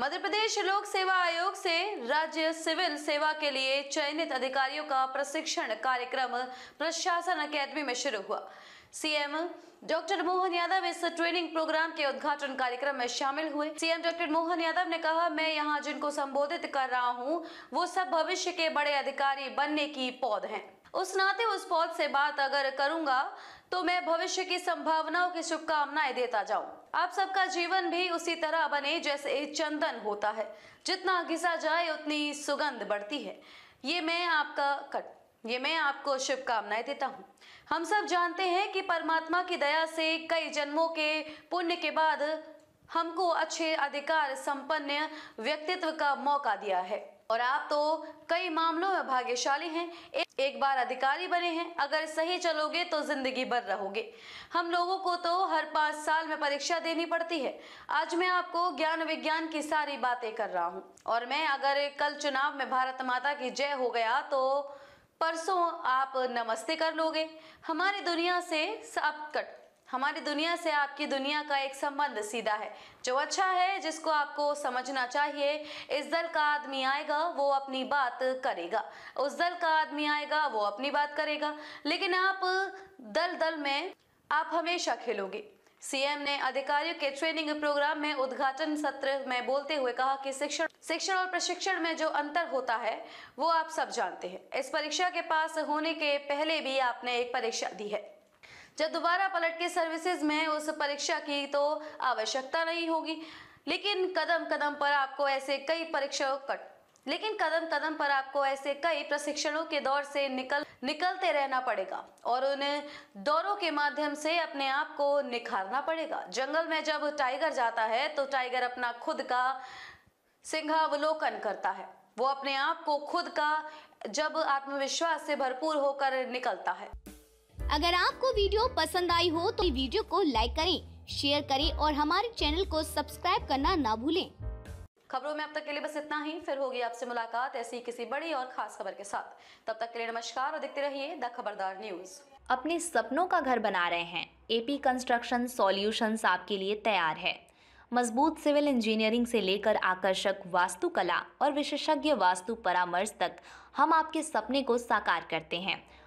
मध्य प्रदेश लोक सेवा आयोग से राज्य सिविल सेवा के लिए चयनित अधिकारियों का प्रशिक्षण कार्यक्रम प्रशासन अकेदमी में शुरू हुआ सीएम डॉक्टर मोहन यादव इस ट्रेनिंग प्रोग्राम के उद्घाटन कार्यक्रम में शामिल हुए सीएम डॉक्टर मोहन यादव ने कहा मैं यहाँ जिनको संबोधित कर रहा हूँ वो सब भविष्य के बड़े अधिकारी बनने की पौध हैं उस नाते उस पौध से बात अगर करूंगा तो मैं भविष्य की संभावनाओं की शुभकामनाएं देता जाऊं आप सबका जीवन भी उसी तरह बने जैसे चंदन होता है जितना घिसा जाए उतनी सुगंध बढ़ती है ये मैं आपका कट ये मैं आपको शुभकामनाएं देता हूँ हम सब जानते हैं कि परमात्मा की दया से कई जन्मों के पुण्य के बाद हमको अच्छे अधिकार संपन्न व्यक्तित्व का मौका दिया है और आप तो कई मामलों में भाग्यशाली हैं एक बार अधिकारी बने हैं अगर सही चलोगे तो जिंदगी भर रहोगे हम लोगों को तो हर पाँच साल में परीक्षा देनी पड़ती है आज मैं आपको ज्ञान विज्ञान की सारी बातें कर रहा हूँ और मैं अगर कल चुनाव में भारत माता की जय हो गया तो परसों आप नमस्ते कर लोगे हमारी दुनिया से सब कट हमारी दुनिया से आपकी दुनिया का एक संबंध सीधा है जो अच्छा है जिसको आपको समझना चाहिए इस दल का आदमी आएगा वो अपनी बात करेगा उस दल का आदमी आएगा वो अपनी बात करेगा लेकिन आप दल दल में आप हमेशा खेलोगे सीएम ने अधिकारियों के ट्रेनिंग प्रोग्राम में उद्घाटन सत्र में बोलते हुए कहा कि शिक्षण शिक्षण और प्रशिक्षण में जो अंतर होता है वो आप सब जानते हैं इस परीक्षा के पास होने के पहले भी आपने एक परीक्षा दी है जब दोबारा पलट के सर्विसेज में उस परीक्षा की तो आवश्यकता नहीं होगी लेकिन कदम कदम पर आपको ऐसे कई परीक्षाओं कट लेकिन कदम कदम पर आपको ऐसे कई प्रशिक्षणों के दौर से निकल निकलते रहना पड़ेगा और उन दौरों के माध्यम से अपने आप को निखारना पड़ेगा जंगल में जब टाइगर जाता है तो टाइगर अपना खुद का सिंहावलोकन करता है वो अपने आप को खुद का जब आत्मविश्वास से भरपूर होकर निकलता है अगर आपको वीडियो पसंद आई हो तो वीडियो को लाइक करें शेयर करें और हमारे चैनल को सब्सक्राइब करना ना भूलें खबरों में अब तक के लिए बस इतना ही फिर होगी आपसे मुलाकात ऐसी किसी बड़ी और खास खबर के साथ तब तक के लिए नमस्कार और देखते रहिए द खबरदार न्यूज अपने सपनों का घर बना रहे हैं एपी कंस्ट्रक्शन सॉल्यूशंस आपके लिए तैयार है मजबूत सिविल इंजीनियरिंग से लेकर आकर्षक वास्तुकला और विशेषज्ञ वास्तु परामर्श तक हम आपके सपने को साकार करते हैं